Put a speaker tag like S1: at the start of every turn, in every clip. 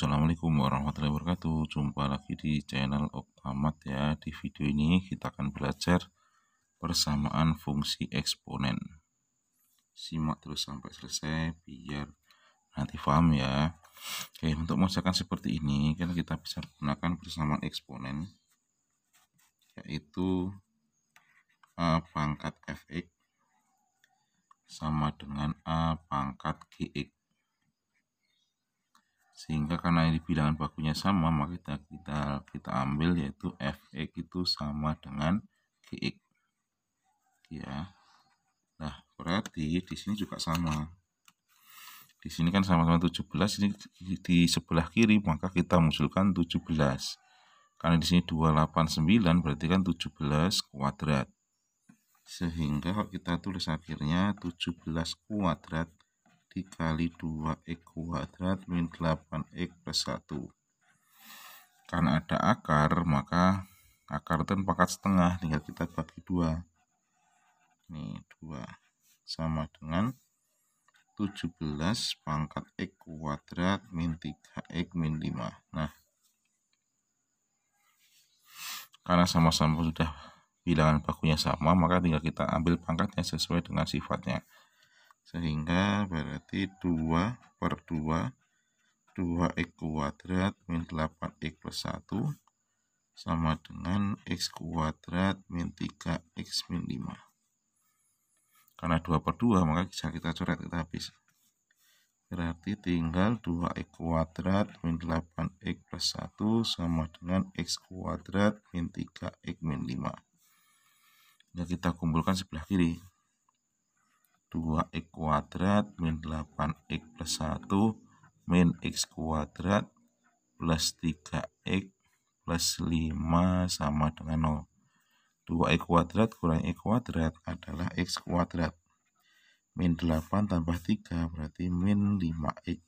S1: Assalamualaikum warahmatullahi wabarakatuh Jumpa lagi di channel Oktamat ya Di video ini kita akan belajar Persamaan fungsi eksponen Simak terus sampai selesai Biar nanti paham ya Oke untuk mengerjakan seperti ini Kan kita bisa gunakan persamaan eksponen Yaitu A pangkat Fx Sama dengan A pangkat Gx sehingga karena ini bilangan bakunya sama maka kita kita kita ambil yaitu fx e itu sama dengan gx e ya nah berarti di sini juga sama di sini kan sama-sama 17 ini di sebelah kiri maka kita munculkan 17 karena di sini 289 berarti kan 17 kuadrat sehingga kita tulis akhirnya 17 kuadrat dikali 2x e kuadrat min 8x e plus 1 karena ada akar maka akar itu pakat setengah tinggal kita bagi dua Ini dua sama dengan 17 pangkat x e kuadrat min 3x min 5 nah karena sama-sama sudah bilangan bakunya sama maka tinggal kita ambil pangkatnya sesuai dengan sifatnya sehingga berarti 2 per 2, 2x kuadrat min 8x plus 1 sama dengan x kuadrat min 3x min 5. Karena 2 per 2 maka bisa kita coret kita habis. Berarti tinggal 2x kuadrat min 8x plus 1 sama dengan x kuadrat min 3x min 5 ya kita kumpulkan sebelah kiri 2x kuadrat min 8x plus 1 min x kuadrat plus 3x plus 5 sama dengan 0. 2x kuadrat kurang x kuadrat adalah x kuadrat. Min 8 tambah 3 berarti min 5x.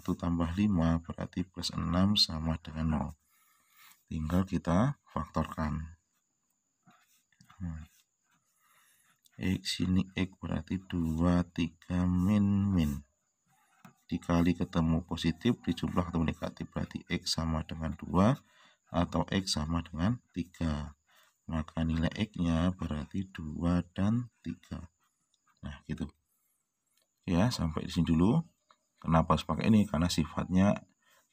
S1: 1 tambah 5 berarti plus 6 sama dengan 0. Tinggal kita faktorkan. Hmm. X sini X berarti 2, 3 min min. Dikali ketemu positif, dijumlah ketemu negatif. Berarti X sama dengan 2 atau X sama dengan 3. Maka nilai X-nya berarti 2 dan 3. Nah, gitu. Ya, sampai di sini dulu. Kenapa harus pakai ini? Karena sifatnya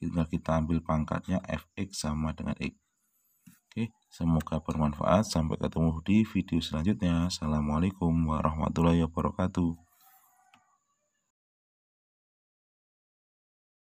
S1: kita ambil pangkatnya Fx sama dengan X. Oke, semoga bermanfaat. Sampai ketemu di video selanjutnya. Assalamualaikum warahmatullahi wabarakatuh.